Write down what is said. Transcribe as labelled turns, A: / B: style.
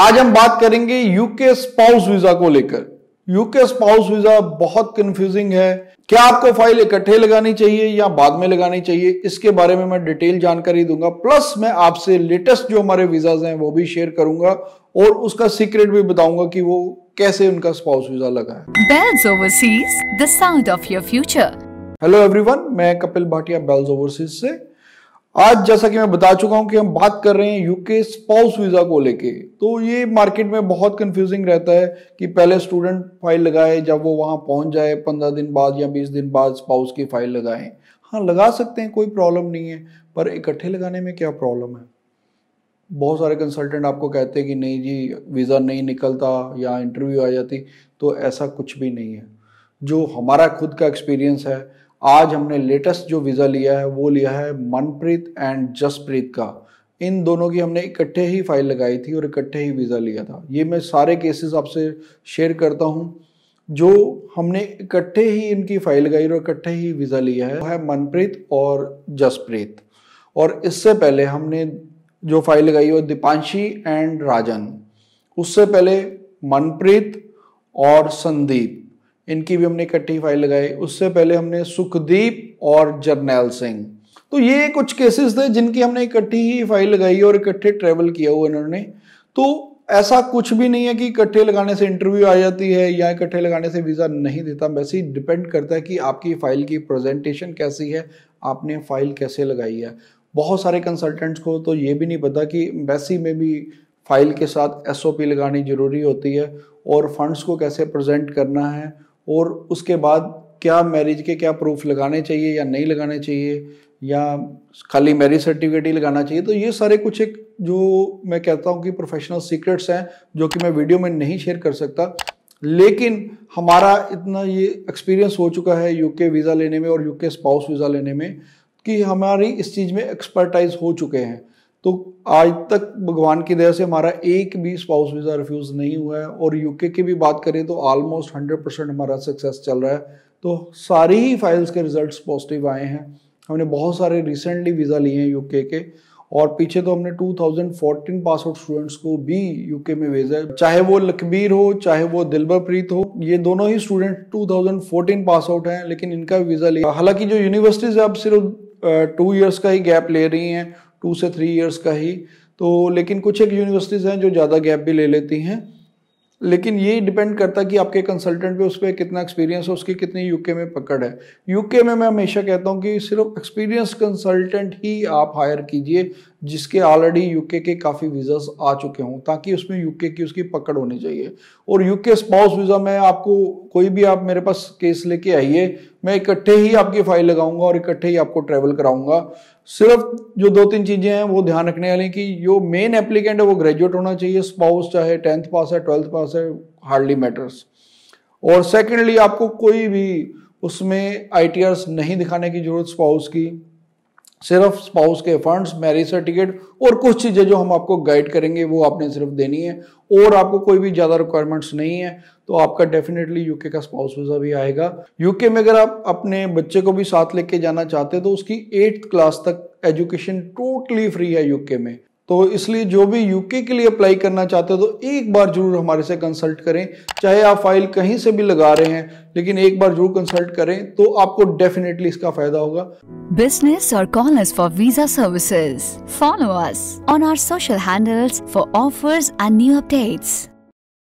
A: आज हम बात करेंगे यूके स्पाउस वीजा को लेकर यूके स्पाउस वीजा बहुत कंफ्यूजिंग है क्या आपको फाइल इकट्ठे लगानी चाहिए या बाद में लगानी चाहिए इसके बारे में मैं डिटेल जानकारी दूंगा प्लस मैं आपसे लेटेस्ट जो हमारे वीजाज हैं वो भी शेयर करूंगा और उसका सीक्रेट भी बताऊंगा कि वो कैसे उनका स्पाउस वीजा लगा है Bells overseas the sound of your future hello everyone मैं कपिल भाटिया बेल्स ओवरसीज से आज जैसा कि मैं बता चुका हूं कि हम बात कर रहे हैं यूके स्पाउस वीजा को लेके तो ये मार्केट में बहुत कंफ्यूजिंग रहता है कि पहले स्टूडेंट फाइल लगाए जब वो वहां पहुंच जाए पंद्रह दिन बाद या बीस दिन बाद स्पाउस की फाइल लगाए हाँ लगा सकते हैं कोई प्रॉब्लम नहीं है पर इकट्ठे लगाने में क्या प्रॉब्लम है बहुत सारे कंसल्टेंट आपको कहते हैं कि नहीं जी वीज़ा नहीं निकलता या इंटरव्यू आ जाती तो ऐसा कुछ भी नहीं है जो हमारा खुद का एक्सपीरियंस है आज हमने लेटेस्ट जो वीज़ा लिया है वो लिया है मनप्रीत एंड जसप्रीत का इन दोनों की हमने इकट्ठे ही फाइल लगाई थी और इकट्ठे ही वीज़ा लिया था ये मैं सारे केसेस आपसे शेयर करता हूँ जो हमने इकट्ठे ही इनकी फाइल लगाई और इकट्ठे ही वीज़ा लिया है है मनप्रीत और जसप्रीत और इससे पहले हमने जो फाइल लगाई वो दीपांशी एंड राजन उससे पहले मनप्रीत और संदीप इनकी भी हमने इकट्ठी फाइल लगाई उससे पहले हमने सुखदीप और जरनैल सिंह तो ये कुछ केसेस थे जिनकी हमने इकट्ठी ही फाइल लगाई और इकट्ठे ट्रेवल किया हुआ इन्होंने तो ऐसा कुछ भी नहीं है कि इकट्ठे लगाने से इंटरव्यू आ जाती है या इकट्ठे लगाने से वीज़ा नहीं देता वैसे ही डिपेंड करता है कि आपकी फ़ाइल की प्रेजेंटेशन कैसी है आपने फ़ाइल कैसे लगाई है बहुत सारे कंसल्टेंट्स को तो ये भी नहीं पता कि वैसी में भी फाइल के साथ एसओपी लगानी ज़रूरी होती है और फंड्स को कैसे प्रेजेंट करना है और उसके बाद क्या मैरिज के क्या प्रूफ लगाने चाहिए या नहीं लगाने चाहिए या खाली मैरिज सर्टिफिकेट ही लगाना चाहिए तो ये सारे कुछ एक जो मैं कहता हूँ कि प्रोफेशनल सीक्रेट्स हैं जो कि मैं वीडियो में नहीं शेयर कर सकता लेकिन हमारा इतना ये एक्सपीरियंस हो चुका है यूके वीज़ा लेने में और यूके स्पाउस वीज़ा लेने में कि हमारी इस चीज़ में एक्सपर्टाइज हो चुके हैं तो आज तक भगवान की दया से हमारा एक भी स्पाउस वीज़ा रिफ्यूज़ नहीं हुआ है और यूके की भी बात करें तो ऑलमोस्ट हंड्रेड परसेंट हमारा सक्सेस चल रहा है तो सारी ही फाइल्स के रिजल्ट्स पॉजिटिव आए हैं हमने बहुत सारे रिसेंटली वीज़ा लिए हैं यूके के और पीछे तो हमने 2014 पास आउट स्टूडेंट्स को भी यूके में भेजा है चाहे वो लकबीर हो चाहे वो दिलबर प्रीत हो ये दोनों ही स्टूडेंट 2014 पास आउट हैं लेकिन इनका वीज़ा लिया हालांकि जो यूनिवर्सिटीज़ अब सिर्फ टू ईयर्स का ही गैप ले रही हैं टू से थ्री ईयर्स का ही तो लेकिन कुछ एक यूनिवर्सिटीज़ हैं जो ज़्यादा गैप भी ले लेती हैं लेकिन ये डिपेंड करता है कि आपके कंसल्टेंट पे उस पर कितना एक्सपीरियंस है उसकी कितनी यूके में पकड़ है यूके में मैं हमेशा कहता हूँ कि सिर्फ एक्सपीरियंस कंसल्टेंट ही आप हायर कीजिए जिसके ऑलरेडी यूके के काफ़ी वीजा आ चुके हों ताकि उसमें यूके की उसकी पकड़ होनी चाहिए और यूके स्पाउस वीज़ा में आपको कोई भी आप मेरे पास केस लेके आइए मैं इकट्ठे ही आपकी फाइल लगाऊंगा और इकट्ठे ही आपको ट्रेवल कराऊंगा सिर्फ जो दो तीन चीज़ें हैं वो ध्यान रखने वाली कि जो मेन एप्लीकेंट है वो ग्रेजुएट होना चाहिए स्पाउस चाहे टेंथ पास है ट्वेल्थ पास है हार्डली मैटर्स और सेकेंडली आपको कोई भी उसमें आई नहीं दिखाने की जरूरत स्पाउस की सिर्फ स्पाउस के फंड्स मैरिज सर्टिफिकेट और कुछ चीज़ें जो हम आपको गाइड करेंगे वो आपने सिर्फ देनी है और आपको कोई भी ज़्यादा रिक्वायरमेंट्स नहीं है तो आपका डेफिनेटली यूके का स्पाउस वीज़ा भी आएगा यूके में अगर आप अपने बच्चे को भी साथ लेके जाना चाहते हैं तो उसकी एट्थ क्लास तक एजुकेशन टोटली फ्री है यूके में तो इसलिए जो भी यूके के लिए अप्लाई करना चाहते हो तो एक बार जरूर हमारे से कंसल्ट करें चाहे आप फाइल कहीं से भी लगा रहे हैं लेकिन एक बार जरूर कंसल्ट करें तो आपको डेफिनेटली इसका फायदा होगा बिजनेस और call for visa services follow us on our social handles for offers and new updates